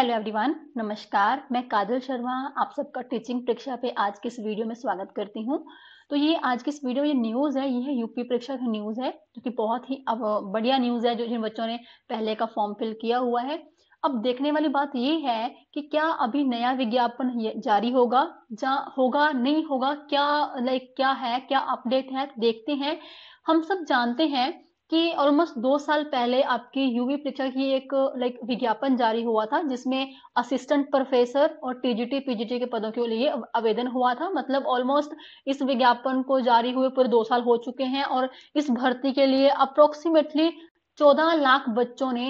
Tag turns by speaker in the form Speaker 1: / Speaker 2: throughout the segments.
Speaker 1: hello everyone नमस्कार मैं काजल शर्मा आप सबका टीचिंग परीक्षा पे आज के इस वीडियो में स्वागत करती हूँ तो ये आज की इस वीडियो में न्यूज़ है ये है यूपी परीक्षा का न्यूज़ है जो कि बहुत ही अब बढ़िया न्यूज़ है जो जिन बच्चों ने पहले का फॉर्म फिल किया हुआ है अब देखने वाली बात ये है कि क्या अभी नया विज्ञापन जारी होगा जा होगा नहीं होगा क्या लाइक क्या है क्या अपडेट है देखते हैं हम सब जानते हैं कि ऑलमोस्ट दो साल पहले आपकी यूवी परीक्षा की एक लाइक विज्ञापन जारी हुआ था जिसमें असिस्टेंट प्रोफेसर और टीजीटी पीजीटी के पदों के लिए आवेदन हुआ था मतलब ऑलमोस्ट इस विज्ञापन को जारी हुए पूरे दो साल हो चुके हैं और इस भर्ती के लिए अप्रोक्सीमेटली चौदह लाख बच्चों ने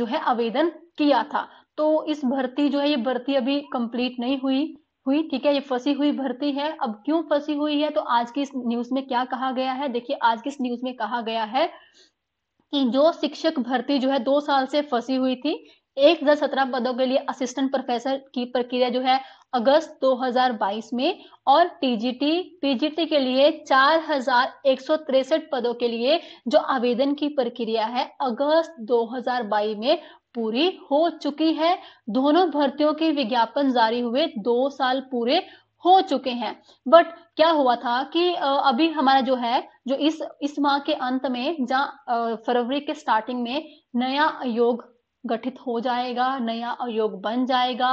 Speaker 1: जो है आवेदन किया था तो इस भर्ती जो है ये भर्ती अभी कंप्लीट नहीं हुई हुई ठीक है ये फंसी हुई भर्ती है अब क्यों फंसी हुई है तो आज की इस न्यूज में क्या कहा गया है देखिए आज की इस न्यूज में कहा गया है कि जो शिक्षक भर्ती जो है दो साल से फंसी हुई थी एक हजार सत्रह पदों के लिए असिस्टेंट प्रोफेसर की प्रक्रिया जो है अगस्त 2022 में और टीजीटी पीजीटी के लिए चार हजार एक सौ तिरसठ पदों के लिए जो आवेदन की प्रक्रिया है अगस्त 2022 में पूरी हो चुकी है दोनों भर्तियों के विज्ञापन जारी हुए दो साल पूरे हो चुके हैं बट क्या हुआ था कि अभी हमारा जो है जो इस इस माह के अंत में जहाँ फरवरी के स्टार्टिंग में नया आयोग गठित हो जाएगा नया आयोग बन जाएगा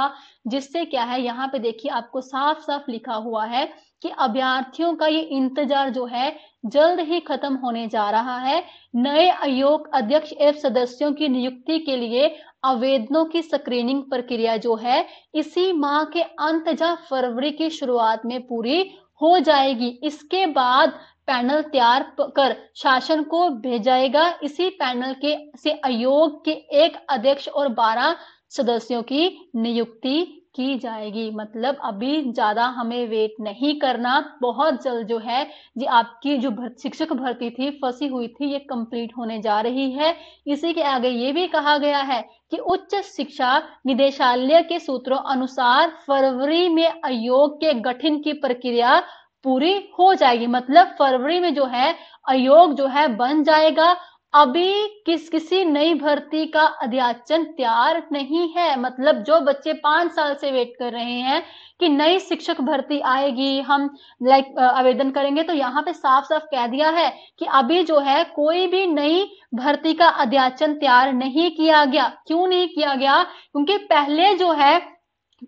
Speaker 1: जिससे क्या है यहाँ पे देखिए आपको साफ साफ लिखा हुआ है कि अभ्यर्थियों का ये इंतजार जो है जल्द ही खत्म होने जा रहा है नए आयोग अध्यक्ष एवं सदस्यों की नियुक्ति के लिए आवेदनों की स्क्रीनिंग प्रक्रिया जो है इसी माह के अंत या फरवरी की शुरुआत में पूरी हो जाएगी इसके बाद पैनल तैयार कर शासन को भेजाएगा इसी पैनल के से आयोग के एक अध्यक्ष और बारह सदस्यों की नियुक्ति की जाएगी मतलब अभी ज्यादा हमें वेट नहीं करना बहुत जल्द जो है जो आपकी जो भर, शिक्षक भर्ती थी फंसी हुई थी ये कंप्लीट होने जा रही है इसी के आगे ये भी कहा गया है कि उच्च शिक्षा निदेशालय के सूत्रों अनुसार फरवरी में आयोग के गठन की प्रक्रिया पूरी हो जाएगी मतलब फरवरी में जो है आयोग जो है बन जाएगा अभी किस किसी नई भर्ती का अध्याचन तैयार नहीं है मतलब जो बच्चे पांच साल से वेट कर रहे हैं कि नई शिक्षक भर्ती आएगी हम लाइक आवेदन करेंगे तो यहाँ पे साफ साफ कह दिया है कि अभी जो है कोई भी नई भर्ती का अध्याचन तैयार नहीं किया गया क्यों नहीं किया गया क्योंकि पहले जो है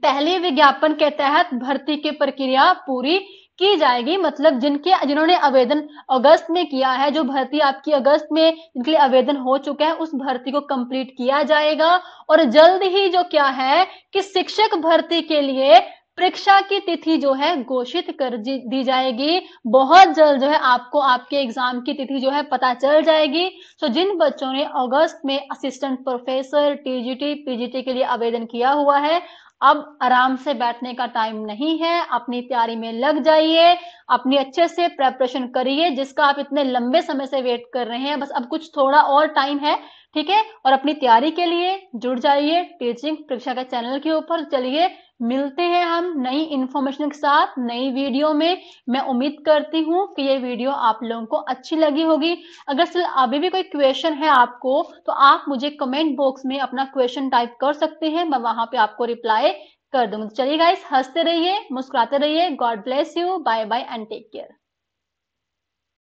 Speaker 1: पहले विज्ञापन के तहत भर्ती की प्रक्रिया पूरी की जाएगी मतलब जिनके जिन्होंने आवेदन अगस्त में किया है जो भर्ती आपकी अगस्त में जिनके लिए आवेदन हो चुका है उस भर्ती को कंप्लीट किया जाएगा और जल्द ही जो क्या है कि शिक्षक भर्ती के लिए परीक्षा की तिथि जो है घोषित कर दी जाएगी बहुत जल्द जो है आपको आपके एग्जाम की तिथि जो है पता चल जाएगी तो जिन बच्चों ने अगस्त में असिस्टेंट प्रोफेसर टीजीटी पीजीटी के लिए आवेदन किया हुआ है अब आराम से बैठने का टाइम नहीं है अपनी तैयारी में लग जाइए अपनी अच्छे से प्रेपरेशन करिए जिसका आप इतने लंबे समय से वेट कर रहे हैं बस अब कुछ थोड़ा और टाइम है ठीक है और अपनी तैयारी के लिए जुड़ जाइए टीचिंग परीक्षा के चैनल के ऊपर चलिए मिलते हैं हम नई इन्फॉर्मेशन के साथ नई वीडियो में मैं उम्मीद करती हूँ कि ये वीडियो आप लोगों को अच्छी लगी होगी अगर सिर्फ अभी भी कोई क्वेश्चन है आपको तो आप मुझे कमेंट बॉक्स में अपना क्वेश्चन टाइप कर सकते हैं मैं वहां पे आपको रिप्लाई कर दूंगी चलिए गाइस हंसते रहिए मुस्कुराते रहिए God bless you bye bye and take care